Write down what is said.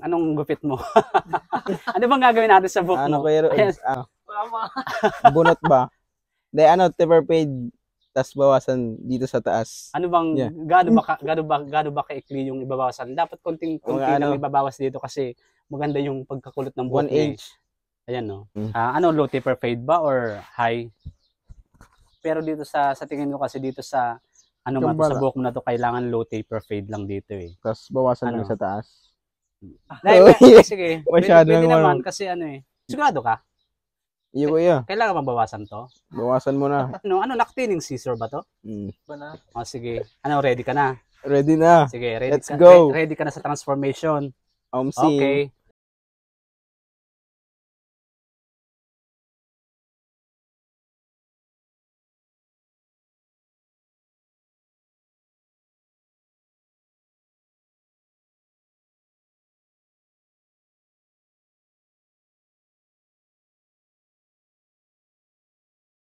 Anong gupit mo? ano bang gagawin natin sa book ano, mo? Pero, ano, bunot ba? Hindi, ano, tipper page, tas bawasan dito sa taas. Ano bang, yeah. gado ba, gado ba, gado ba kaikli yung ibabawasan? Dapat konting, konting lang ano, ibabawas dito kasi maganda yung pagkakulot ng book. One eh. inch. Eh. Ayan, no? Mm. Uh, ano, low taper fade ba or high? Pero dito sa, sa tingin ko kasi dito sa, ano man sa buhok mo na to, kailangan low taper fade lang dito eh. Tapos bawasan ano? lang sa taas. Ah, dahil, oh, sige. Masyado pwede, pwede naman. Kasi ano eh. Sigurado ka? Iyo ko iya. Kailangan bang bawasan to? Bawasan mo na. Ano, ano lactating scissor ba to? Mm. Ba na? Oh, sige. Ano, ready ka na? Ready na. Sige, ready Let's ka, go. Ready ka na sa transformation. Um, Okay.